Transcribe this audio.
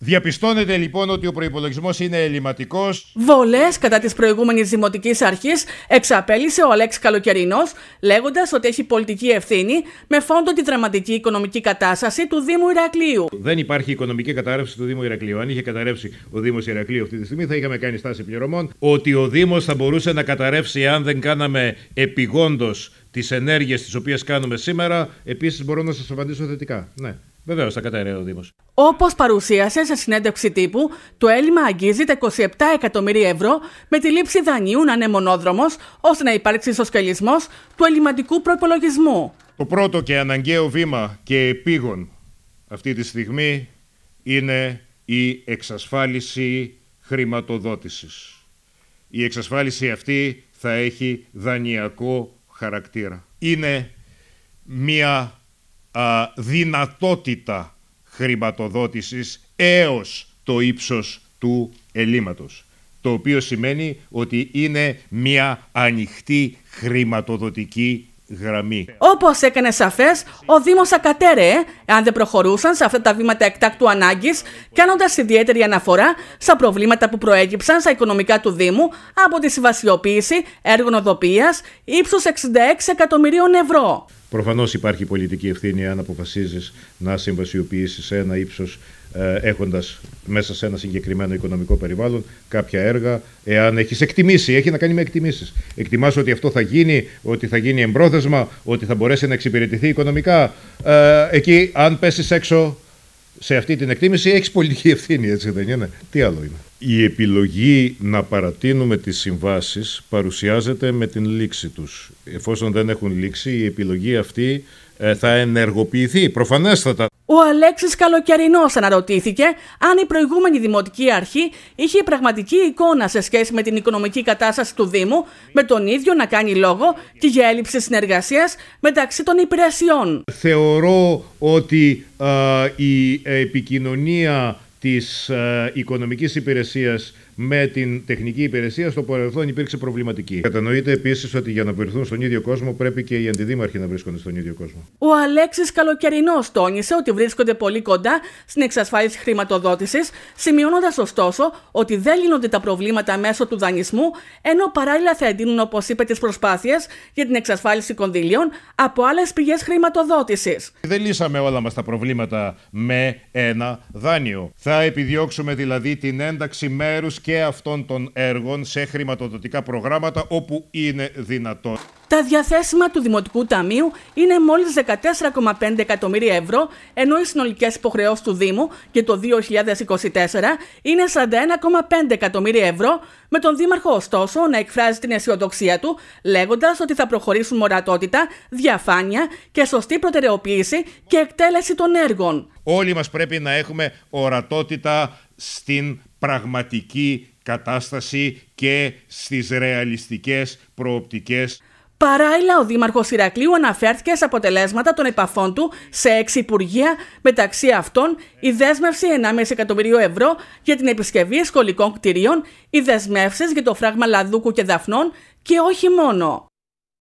Διαπιστώνεται λοιπόν ότι ο προπολογισμό είναι ελληματικός. Βολές κατά της προηγούμενης Δημοτικής Αρχής εξαπέλυσε ο Αλέξης Καλοκαιρινός, λέγοντας ότι έχει πολιτική ευθύνη με φόντο τη δραματική οικονομική κατάσταση του Δήμου Ηρακλείου. Δεν υπάρχει οικονομική κατάρρευση του Δήμου Ηρακλείου. Αν είχε καταρρεύσει ο Δήμος Ηρακλείου αυτή τη στιγμή, θα είχαμε κάνει στάση πληρωμών. Ότι ο Δήμος θα μπορούσε να καταρρεύσει αν δεν κάναμε επιγόντως τις ενέργειες τις οποίες κάνουμε σήμερα, επίσης μπορώ να σας απαντήσω θετικά. Ναι. Βεβαίως, θα κατέρευε ο Δήμος. Όπως παρουσίασε σε συνέντευξη τύπου, το έλλειμμα αγγίζει τα 27 εκατομμύρια ευρώ με τη λήψη δανείου να είναι μονόδρομος, ώστε να υπάρξει ισοσκελισμός του ελληματικού προπολογισμού. Το πρώτο και αναγκαίο βήμα και επίγον αυτή τη στιγμή είναι η εξασφάλιση χρηματοδότησης. Η εξασφάλιση αυτή θα έχει δανειακό χαρακτήρα. Είναι μια δυνατότητα χρηματοδότησης έως το ύψος του ελλείμματος. Το οποίο σημαίνει ότι είναι μια ανοιχτή χρηματοδοτική γραμμή. Όπως έκανε σαφές, ο Δήμος ακατέρεε αν δεν προχωρούσαν σε αυτά τα βήματα εκτάκτου ανάγκης, κάνοντας ιδιαίτερη αναφορά στα προβλήματα που προέκυψαν στα οικονομικά του Δήμου από τη συμβασιοποίηση έργων οδοπία ύψου 66 εκατομμυρίων ευρώ. Προφανώς υπάρχει πολιτική ευθύνη αν αποφασίζεις να συμβασιοποιήσεις ένα ύψος ε, έχοντας μέσα σε ένα συγκεκριμένο οικονομικό περιβάλλον κάποια έργα, εάν έχεις εκτιμήσει. Έχει να κάνει με εκτιμήσεις. Εκτιμά ότι αυτό θα γίνει, ότι θα γίνει εμπρόθεσμα, ότι θα μπορέσει να εξυπηρετηθεί οικονομικά. Ε, εκεί, αν πέσεις έξω σε αυτή την εκτίμηση, έχεις πολιτική ευθύνη, έτσι δεν είναι. Τι άλλο είναι. Η επιλογή να παρατείνουμε τις συμβάσεις παρουσιάζεται με την λήξη τους. Εφόσον δεν έχουν λήξει, η επιλογή αυτή ε, θα ενεργοποιηθεί, προφανέστατα. Ο Αλέξης Καλοκαιρινός αναρωτήθηκε αν η προηγούμενη Δημοτική Αρχή είχε πραγματική εικόνα σε σχέση με την οικονομική κατάσταση του Δήμου, με τον ίδιο να κάνει λόγο και για έλλειψη συνεργασίας μεταξύ των υπηρεσιών. Θεωρώ ότι η επικοινωνία της ε, οικονομικής υπηρεσίας με την τεχνική υπηρεσία στο παρελθόν υπήρξε προβληματική. Κατανοείται επίσης ότι για να βρεθούν στον ίδιο κόσμο πρέπει και οι αντιδήμαρχοι να βρίσκονται στον ίδιο κόσμο. Ο Αλέξης καλοκαιρινός τόνισε ότι βρίσκονται πολύ κοντά στην εξασφάλιση χρηματοδότησης, σημειώνοντας ωστόσο ότι δεν λύνονται τα προβλήματα μέσω του δανεισμού, ενώ παράλληλα θα εντείνουν, όπως είπε, τις προσπάθειες για την εξασφάλιση κονδυλίων από άλλες πηγές χρηματοδότησης. Δεν λύσαμε όλα μας τα προβλήματα με ένα δάνειο. Θα επιδιώξουμε δηλαδή την ένταξη μέρους και αυτών των έργων σε χρηματοδοτικά προγράμματα όπου είναι δυνατόν. Τα διαθέσιμα του Δημοτικού Ταμείου είναι μόλις 14,5 εκατομμύρια ευρώ, ενώ οι συνολικές υποχρεώσεις του Δήμου και το 2024 είναι 41,5 εκατομμύρια ευρώ, με τον Δήμαρχο ωστόσο να εκφράζει την αισιοδοξία του, λέγοντας ότι θα προχωρήσουν ορατότητα, διαφάνεια και σωστή προτεραιοποίηση και εκτέλεση των έργων. Όλοι μας πρέπει να έχουμε ορατότητα στην πραγματική κατάσταση και στις ρεαλιστικές προοπτικές. Παράλληλα, ο Δήμαρχος Ηρακλείου αναφέρθηκε σε αποτελέσματα των επαφών του σε έξι υπουργεία, μεταξύ αυτών η δέσμευση 1,5 εκατομμυρίου ευρώ για την επισκευή σχολικών κτηρίων, οι δεσμεύσεις για το φράγμα Λαδούκου και Δαφνών και όχι μόνο.